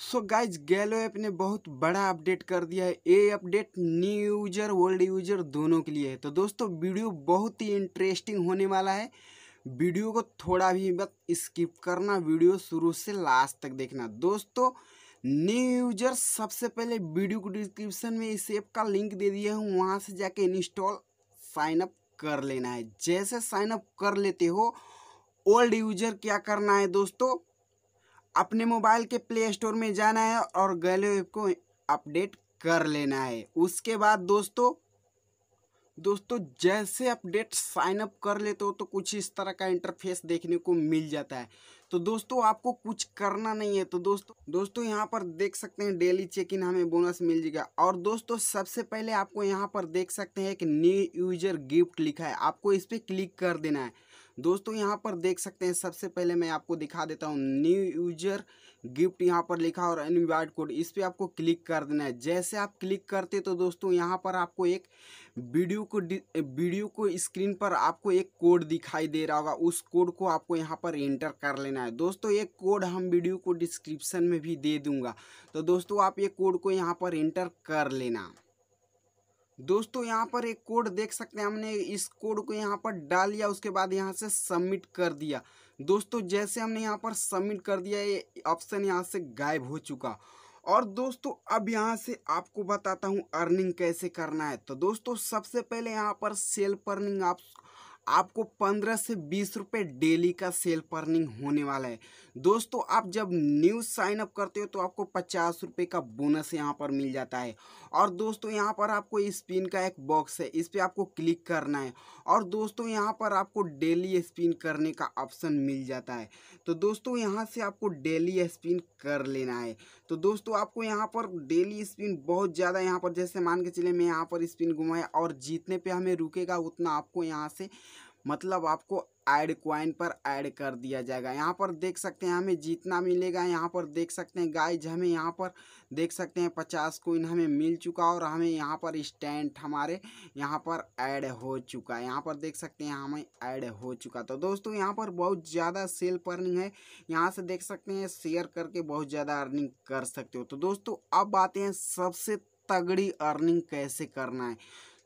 so guys गैलो app ने बहुत बड़ा अपडेट कर दिया है ये update new user old user दोनों के लिए है तो दोस्तों वीडियो बहुत ही इंटरेस्टिंग होने वाला है वीडियो को थोड़ा भी मत स्किप करना वीडियो शुरू से लास्ट तक देखना दोस्तों न्यू यूजर सबसे पहले वीडियो को डिस्क्रिप्शन में इस ऐप का लिंक दे दिया हूँ वहाँ से जाके इंस्टॉल साइन अप कर लेना है जैसे साइनअप कर लेते हो ओल्ड यूजर क्या करना है दोस्तों अपने मोबाइल के प्ले स्टोर में जाना है और गैलो ऐप को अपडेट कर लेना है उसके बाद दोस्तों दोस्तों जैसे अपडेट साइन अप कर लेते हो तो कुछ इस तरह का इंटरफेस देखने को मिल जाता है तो दोस्तों आपको कुछ करना नहीं है तो दोस्तों दोस्तों यहाँ पर देख सकते हैं डेली चेक इन हमें बोनस मिल जाएगा और दोस्तों सबसे पहले आपको यहाँ पर देख सकते हैं कि न्यू यूजर गिफ्ट लिखा है आपको इस पर क्लिक कर देना है दोस्तों यहाँ पर देख सकते हैं सबसे पहले मैं आपको दिखा देता हूँ न्यू यूजर गिफ्ट यहाँ पर लिखा और इनवाइट कोड इस पर आपको क्लिक कर देना है जैसे आप क्लिक करते तो दोस्तों यहाँ पर आपको एक वीडियो को वीडियो को स्क्रीन पर आपको एक कोड दिखाई दे रहा होगा उस कोड को आपको यहाँ पर एंटर कर लेना है दोस्तों एक कोड हम वीडियो को डिस्क्रिप्शन में भी दे दूँगा तो दोस्तों आप ये कोड को यहाँ पर एंटर कर लेना दोस्तों यहाँ पर एक कोड देख सकते हैं हमने इस कोड को यहाँ पर डाल लिया उसके बाद यहाँ से सबमिट कर दिया दोस्तों जैसे हमने यहाँ पर सबमिट कर दिया ये ऑप्शन यहाँ से गायब हो चुका और दोस्तों अब यहाँ से आपको बताता हूँ अर्निंग कैसे करना है तो दोस्तों सबसे पहले यहाँ पर सेल्फ अर्निंग आप आपको पंद्रह से बीस रुपये डेली का सेल पर्निंग होने वाला है दोस्तों आप जब न्यू साइन अप करते हो तो आपको पचास रुपये का बोनस यहाँ पर मिल जाता है और दोस्तों यहाँ पर आपको स्पिन का एक बॉक्स है इस पर आपको क्लिक करना है और दोस्तों यहाँ पर आपको डेली स्पिन करने का ऑप्शन मिल जाता है तो दोस्तों यहाँ से आपको डेली स्पिन कर लेना है तो दोस्तों आपको यहाँ पर डेली स्पिन बहुत ज़्यादा यहाँ पर जैसे मान के चले मैं यहाँ पर स्पिन घुमाया और जितने पर हमें रुकेगा उतना आपको यहाँ से मतलब आपको एड क्वाइन पर ऐड कर दिया जाएगा यहाँ पर देख सकते हैं हमें जितना मिलेगा यहाँ पर देख सकते हैं गाइज हमें यहाँ पर देख सकते हैं पचास कोइन हमें मिल चुका और हमें यहाँ पर स्टैंड हमारे यहाँ पर ऐड हो चुका है यहाँ पर देख सकते हैं हमें ऐड हो चुका तो दोस्तों यहाँ पर बहुत ज़्यादा सेल अर्निंग है यहाँ से देख सकते हैं शेयर करके बहुत ज़्यादा अर्निंग कर सकते हो तो दोस्तों अब आते हैं सबसे तगड़ी अर्निंग कैसे करना है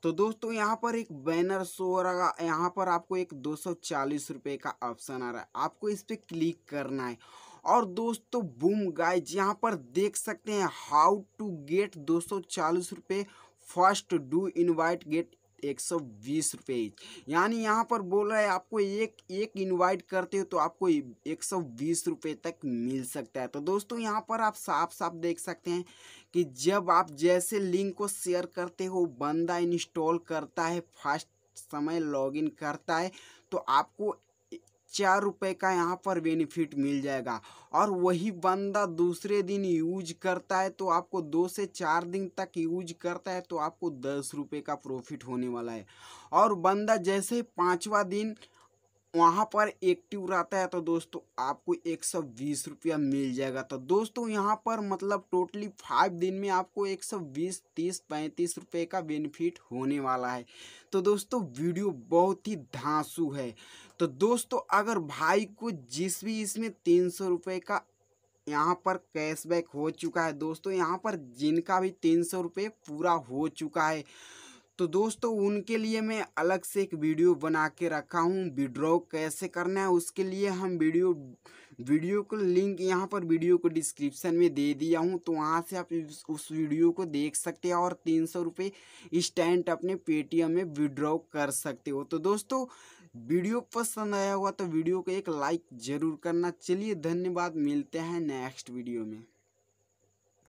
तो दोस्तों यहाँ पर एक बैनर शो हो रहा यहाँ पर आपको एक दो सौ चालीस रुपये का ऑप्शन आ रहा है आपको इस पर क्लिक करना है और दोस्तों बूम गाइज यहाँ पर देख सकते हैं हाउ टू गेट दो सौ चालीस रुपये फर्स्ट डू इनवाइट गेट एक सौ बीस रुपये यानी यहाँ पर बोल रहा है आपको एक एक इनवाइट करते हो तो आपको एक सौ बीस रुपये तक मिल सकता है तो दोस्तों यहाँ पर आप साफ साफ देख सकते हैं कि जब आप जैसे लिंक को शेयर करते हो बंदा इंस्टॉल करता है फास्ट समय लॉगिन करता है तो आपको चार रुपए का यहाँ पर बेनिफिट मिल जाएगा और वही बंदा दूसरे दिन यूज करता है तो आपको दो से चार दिन तक यूज करता है तो आपको दस रुपये का प्रॉफिट होने वाला है और बंदा जैसे पाँचवा दिन वहाँ पर एक्टिव रहता है तो दोस्तों आपको एक सौ बीस रुपया मिल जाएगा तो दोस्तों यहाँ पर मतलब टोटली फाइव दिन में आपको एक सौ बीस तीस पैंतीस रुपये का बेनिफिट होने वाला है तो दोस्तों वीडियो बहुत ही धांसू है तो दोस्तों अगर भाई को जिस भी इसमें तीन सौ रुपये का यहाँ पर कैशबैक हो चुका है दोस्तों यहाँ पर जिनका भी तीन सौ रुपये पूरा हो चुका है तो दोस्तों उनके लिए मैं अलग से एक वीडियो बना के रखा हूँ विड्रॉ कैसे करना है उसके लिए हम वीडियो वीडियो को लिंक यहाँ पर वीडियो को डिस्क्रिप्शन में दे दिया हूँ तो वहाँ से आप उस वीडियो को देख सकते हैं और तीन सौ रुपये स्टैंड अपने पेटीएम में विड्रॉ कर सकते हो तो दोस्तों वीडियो पसंद आया हुआ तो वीडियो को एक लाइक ज़रूर करना चलिए धन्यवाद मिलते हैं नेक्स्ट वीडियो में